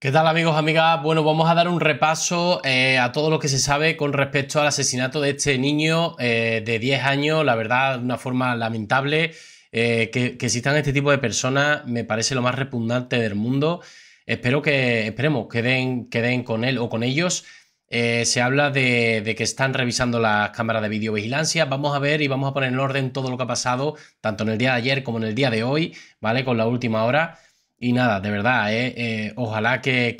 ¿Qué tal amigos, amigas? Bueno, vamos a dar un repaso eh, a todo lo que se sabe con respecto al asesinato de este niño eh, de 10 años, la verdad, de una forma lamentable. Eh, que, existan este tipo de personas me parece lo más repugnante del mundo. Espero que, esperemos, que den, con él o con ellos. se habla de, de que están revisando las cámaras de videovigilancia. Vamos a ver y vamos a poner en orden todo lo que ha pasado, tanto en el día de ayer como en el día de hoy, ¿vale? Con la última hora. Y nada, de verdad, ¿eh? Eh, ojalá que,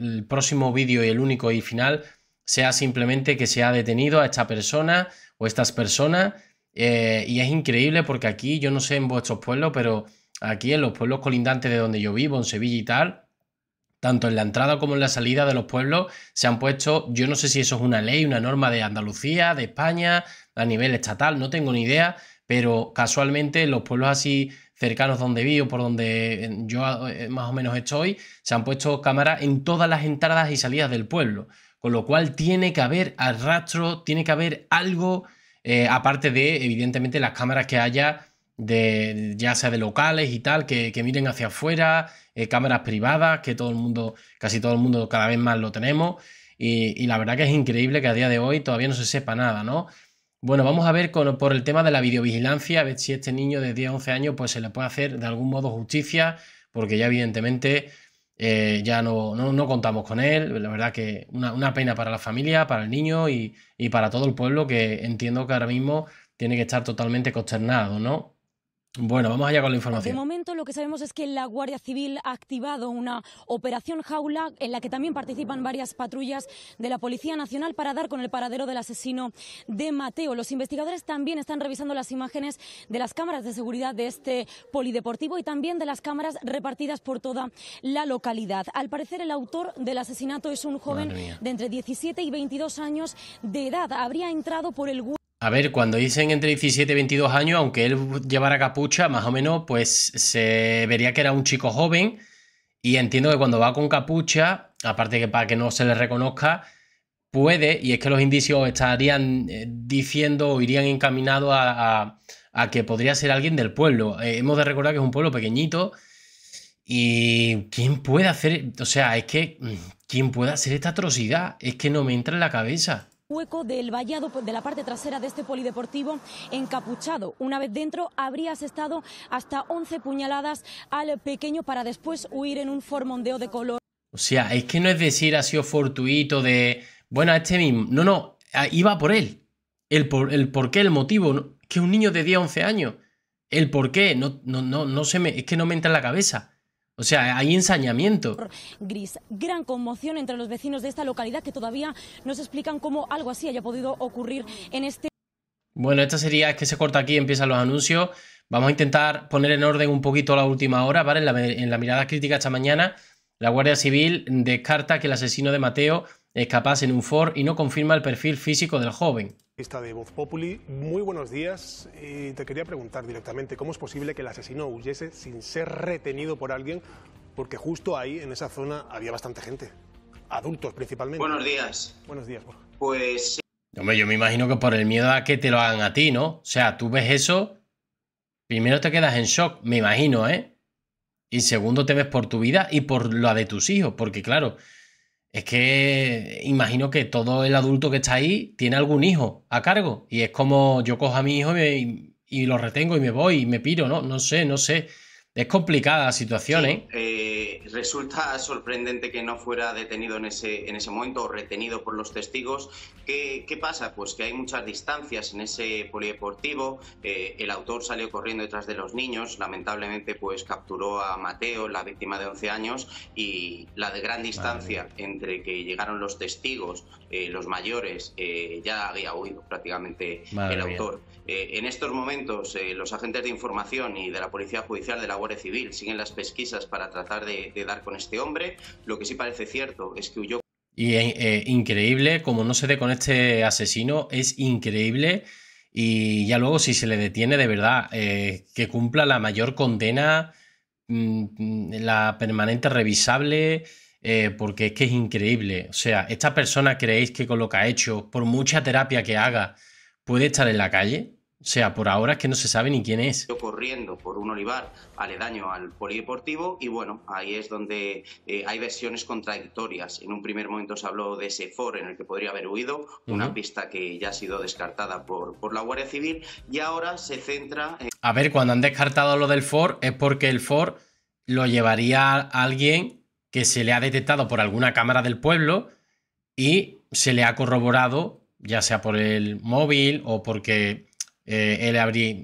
el próximo vídeo y el único y final sea simplemente que se ha detenido a esta persona o estas personas. Eh, y es increíble porque aquí, yo no sé en vuestros pueblos, pero aquí en los pueblos colindantes de donde yo vivo, en Sevilla y tal, tanto en la entrada como en la salida de los pueblos se han puesto, yo no sé si eso es una ley, una norma de Andalucía, de España, a nivel estatal, no tengo ni idea, pero casualmente los pueblos así cercanos donde vivo, por donde eh, yo eh, más o menos estoy, se han puesto cámaras en todas las entradas y salidas del pueblo. Con lo cual tiene que haber arrastro, tiene que haber algo, eh, aparte de, evidentemente, las cámaras que haya, de, ya sea de locales y tal, que, miren hacia afuera, cámaras privadas, que todo el mundo, casi todo el mundo cada vez más lo tenemos. Y, y, la verdad que es increíble que a día de hoy todavía no se sepa nada, ¿no? Bueno, vamos a ver por el tema de la videovigilancia, a ver si este niño de 10 a 11 años pues, se le puede hacer de algún modo justicia, porque ya evidentemente eh, ya no, no, contamos con él. La verdad que una, una, pena para la familia, para el niño y, y para todo el pueblo que entiendo que ahora mismo tiene que estar totalmente consternado, ¿no? Bueno, vamos allá con la información. De momento lo que sabemos es que la Guardia Civil ha activado una operación jaula en la que también participan varias patrullas de la Policía Nacional para dar con el paradero del asesino de Mateo. Los investigadores también están revisando las imágenes de las cámaras de seguridad de este polideportivo y también de las cámaras repartidas por toda la localidad. Al parecer el autor del asesinato es un joven de entre 17 y 22 años de edad. Habría entrado por el a ver, cuando dicen entre 17 y 22 años, aunque él llevara capucha, más o menos, pues se vería que era un chico joven. Y entiendo que cuando va con capucha, aparte que para que no se le reconozca, puede, y es que los indicios estarían eh, diciendo o irían encaminados a, que podría ser alguien del pueblo. Eh, hemos de recordar que es un pueblo pequeñito. ¿Y quién puede hacer? O sea, es que. Mm, ¿Quién puede hacer esta atrocidad? Es que no me entra en la cabeza hueco del vallado de la parte trasera de este polideportivo encapuchado. Una vez dentro, habrías estado hasta 11 puñaladas al pequeño para después huir en un formondeo de color. O sea, es que no es decir ha sido fortuito de, bueno, este mismo. No, no, iba por él. El por, el por qué, el motivo. Que un niño de 10, 11 años. El por qué, no, no, no, no se me, es que no me entra en la cabeza. O sea, hay ensañamiento. Gris, gran conmoción entre los vecinos de esta localidad que todavía no explican cómo algo así haya podido ocurrir en este... Bueno, esta sería, es que se corta aquí, empiezan los anuncios. Vamos a intentar poner en orden un poquito la última hora, ¿vale? En la, en la mirada crítica esta mañana, la Guardia Civil descarta que el asesino de Mateo capaz en un Ford y no confirma el perfil físico del joven. de Voz Populi, muy buenos días y eh, te quería preguntar directamente cómo es posible que el asesino huyese sin ser retenido por alguien porque justo ahí, en esa zona, había bastante gente, adultos principalmente. Buenos días. Buenos días, Pues... Hombre, yo me imagino que por el miedo a que te lo hagan a ti, ¿no? O sea, tú ves eso, primero te quedas en shock, me imagino, ¿eh? Y segundo te ves por tu vida y por la de tus hijos, porque claro, es que imagino que todo el adulto que está ahí tiene algún hijo a cargo. Y es como yo cojo a mi hijo y, lo retengo y me voy y me piro, ¿no? No sé, no sé. Es complicada la situación, ¿eh? ¿eh? Resulta sorprendente que no fuera detenido en ese, en ese momento o retenido por los testigos. ¿Qué, pasa? Pues que hay muchas distancias en ese polideportivo. Eh, el autor salió corriendo detrás de los niños. Lamentablemente, pues capturó a Mateo, la víctima de 11 años, y la de gran distancia entre que llegaron los testigos, eh, los mayores, ya había huido prácticamente el autor. en estos momentos, los agentes de información y de la Policía Judicial de la Civil. Siguen las pesquisas para tratar de, dar con este hombre. Lo que sí parece cierto es que huyó. Y es eh, increíble, como no se dé con este asesino, es increíble. Y ya luego, si se le detiene de verdad, eh, que cumpla la mayor condena, mm, mm, la permanente revisable, eh, porque es que es increíble. O sea, ¿esta persona creéis que con lo que ha hecho, por mucha terapia que haga, puede estar en la calle? O sea, por ahora es que no se sabe ni quién es. corriendo por un olivar aledaño al polideportivo y bueno, ahí es donde eh, hay versiones contradictorias. En un primer momento se habló de ese for en el que podría haber huido, una pista que ya ha sido descartada por, por la Guardia Civil y ahora se centra A ver, cuando han descartado lo del for es porque el Ford lo llevaría a alguien que se le ha detectado por alguna cámara del pueblo y se le ha corroborado, ya sea por el móvil o porque eh, él habría,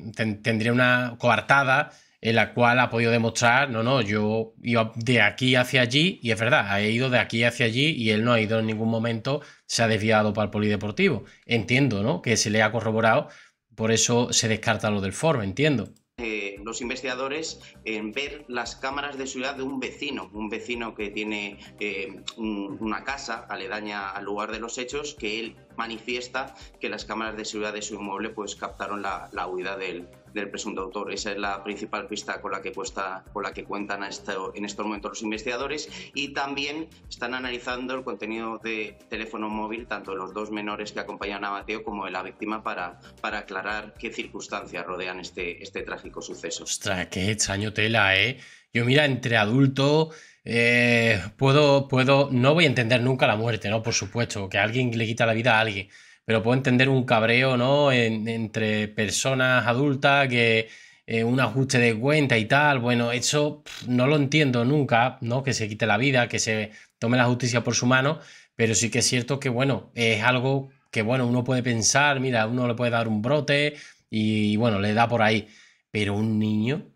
tendría una coartada en la cual ha podido demostrar, no, no, yo iba de aquí hacia allí, y es verdad, ha ido de aquí hacia allí y él no ha ido en ningún momento, se ha desviado para el polideportivo. Entiendo, ¿no? Que se le ha corroborado, por eso se descarta lo del foro, entiendo los investigadores en ver las cámaras de seguridad de un vecino, un vecino que tiene eh, una casa aledaña al lugar de los hechos, que él manifiesta que las cámaras de seguridad de su inmueble pues captaron la, la huida del, del presunto autor. Esa es la principal pista con la que, con la que cuentan en estos momentos los investigadores y también están analizando el contenido de teléfono móvil tanto de los dos menores que acompañan a Mateo como de la víctima para, para aclarar qué circunstancias rodean este, este trágico suceso. Ostras, qué extraño tela, ¿eh? Yo mira, entre adulto... Eh, puedo, puedo, no voy a entender nunca la muerte, ¿no? Por supuesto, que alguien le quita la vida a alguien pero puedo entender un cabreo, ¿no? entre personas adultas que eh, un ajuste de cuenta y tal. Bueno, eso no lo entiendo nunca, ¿no? Que se quite la vida, que se tome la justicia por su mano, pero sí que es cierto que, bueno, es algo que, bueno, uno puede pensar, mira, uno le puede dar un brote y, bueno, le da por ahí. Pero un niño,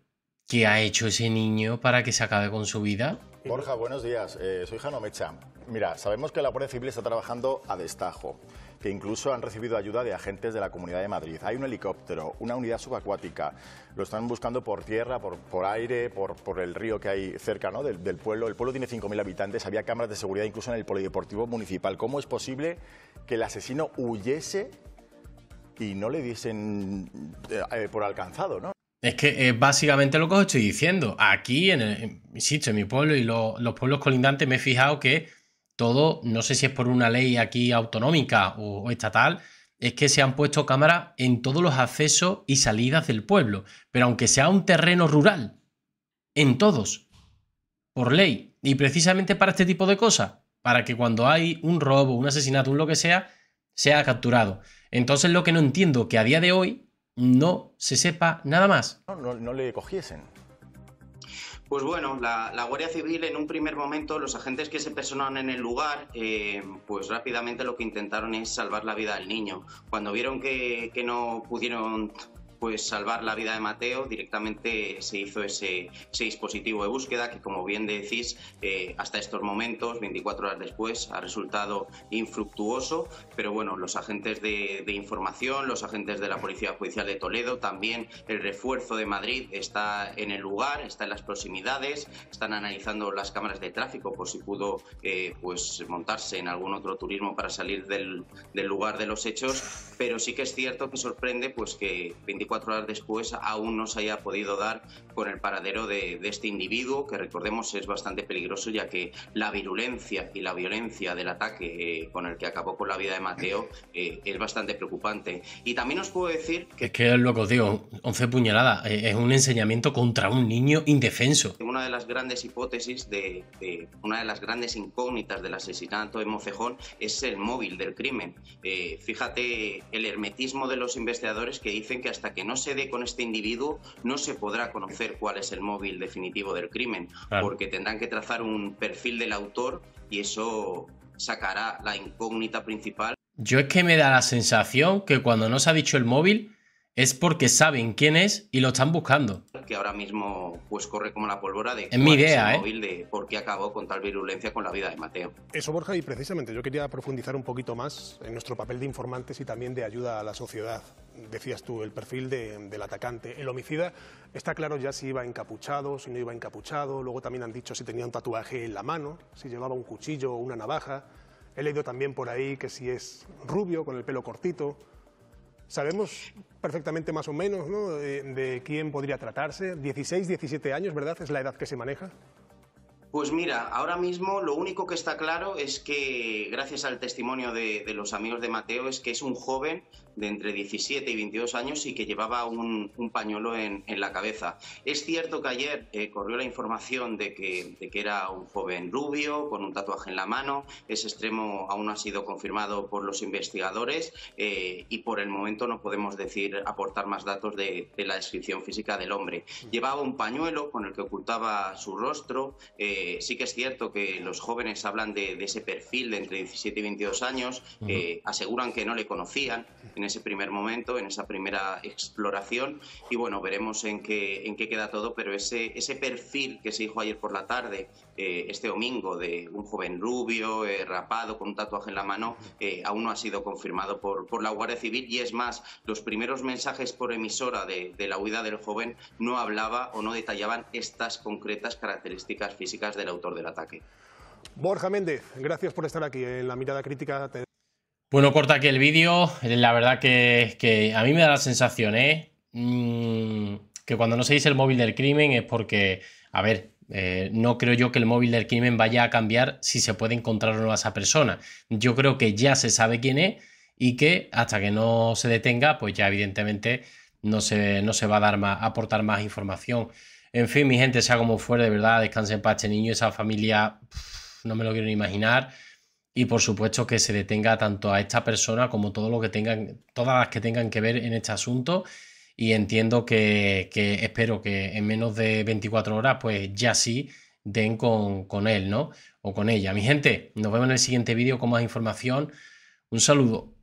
¿qué ha hecho ese niño para que se acabe con su vida? Borja, buenos días. Eh, soy Jano Mecha. Mira, sabemos que la Guardia Civil está trabajando a destajo que incluso han recibido ayuda de agentes de la Comunidad de Madrid. Hay un helicóptero, una unidad subacuática, lo están buscando por tierra, por, por aire, por, por el río que hay cerca del, pueblo. El pueblo tiene 5.000 habitantes, había cámaras de seguridad incluso en el Polideportivo Municipal. ¿Cómo es posible que el asesino huyese y no le diesen eh, eh, por alcanzado, ¿no? Es que es básicamente lo que os estoy diciendo. Aquí, en mi sitio, en mi pueblo y los pueblos colindantes me he fijado que todo, no sé si es por una ley aquí autonómica o, estatal, es que se han puesto cámaras en todos los accesos y salidas del pueblo, pero aunque sea un terreno rural, en todos, por ley, y precisamente para este tipo de cosas, para que cuando hay un robo, un asesinato, un lo que sea, sea capturado. Entonces lo que no entiendo, que a día de hoy no se sepa nada más. no, no le cogiesen. Pues bueno, la, Guardia Civil en un primer momento, los agentes que se personaron en el lugar, eh, pues rápidamente lo que intentaron es salvar la vida del niño. Cuando vieron que, que no pudieron pues salvar la vida de Mateo, directamente se hizo ese, dispositivo de búsqueda que, como bien decís, eh, hasta estos momentos, 24 horas después, ha resultado infructuoso. Pero bueno, los agentes de, información, los agentes de la Policía Judicial de Toledo, también el refuerzo de Madrid está en el lugar, está en las proximidades, están analizando las cámaras de tráfico por si pudo eh, pues montarse en algún otro turismo para salir del, del lugar de los hechos. Pero sí que es cierto que sorprende pues que 24 cuatro horas después aún no se haya podido dar con el paradero de, de este individuo, que recordemos es bastante peligroso ya que la virulencia y la violencia del ataque eh, con el que acabó con la vida de Mateo eh, es bastante preocupante. Y también os puedo decir que... Es que es lo que os digo, 11 puñaladas, eh, es un enseñamiento contra un niño indefenso. Una de las grandes hipótesis, de, una de las grandes incógnitas del asesinato de Mocejón es el móvil del crimen. Eh, fíjate el hermetismo de los investigadores que dicen que hasta que no se dé con este individuo, no se podrá conocer cuál es el móvil definitivo del crimen, porque tendrán que trazar un perfil del autor y eso sacará la incógnita principal. Yo es que me da la sensación que cuando no se ha dicho el móvil, es porque saben quién es y lo están buscando. Que ahora mismo pues corre como la pólvora de es mi idea, ¿eh? móvil de por qué acabó con tal virulencia con la vida de Mateo. Eso, Borja, y precisamente yo quería profundizar un poquito más en nuestro papel de informantes y también de ayuda a la sociedad. Decías tú, el perfil del atacante. El homicida está claro ya si iba encapuchado, si no iba encapuchado. Luego también han dicho si tenía un tatuaje en la mano, si llevaba un cuchillo o una navaja. He leído también por ahí que si es rubio, con el pelo cortito Sabemos perfectamente más o menos ¿no? de, eh, de, quién podría tratarse. 16, 17 años, ¿verdad? Es la edad que se maneja. Pues mira, ahora mismo lo único que está claro es que, gracias al testimonio de, los amigos de Mateo, es que es un joven de entre 17 y 22 años y que llevaba un, pañuelo en, la cabeza. Es cierto que ayer eh, corrió la información de que, era un joven rubio, con un tatuaje en la mano. Ese extremo aún no ha sido confirmado por los investigadores eh, y por el momento no podemos decir aportar más datos de, la descripción física del hombre. Llevaba un pañuelo con el que ocultaba su rostro. Eh, sí que es cierto que los jóvenes hablan de, ese perfil de entre 17 y 22 años, aseguran que no le conocían en ese primer momento, en esa primera exploración y bueno, veremos en qué, queda todo, pero ese, perfil que se dijo ayer por la tarde, eh, este domingo, de un joven rubio, eh, rapado, con un tatuaje en la mano, eh, aún no ha sido confirmado por, la Guardia Civil y es más, los primeros mensajes por emisora de, de la huida del joven no hablaba o no detallaban estas concretas características físicas del autor del ataque. Borja Méndez, gracias por estar aquí en la mirada crítica. Bueno, corta aquí el vídeo. La verdad que, a mí me da la sensación, ¿eh? mm, que cuando no se dice el móvil del crimen es porque, a ver, eh, no creo yo que el móvil del crimen vaya a cambiar si se puede encontrar o no a esa persona. Yo creo que ya se sabe quién es y que hasta que no se detenga, pues ya evidentemente no se, no se va a dar más, a aportar más información. En fin, mi gente, sea como fuera, de verdad, descansen para este niño, esa familia, no me lo quiero ni imaginar. Y por supuesto que se detenga tanto a esta persona como todo lo que tengan, todas las que tengan que ver en este asunto. Y entiendo que, espero que en menos de 24 horas, pues ya sí den con, con él, ¿no? O con ella. Mi gente, nos vemos en el siguiente vídeo con más información. Un saludo.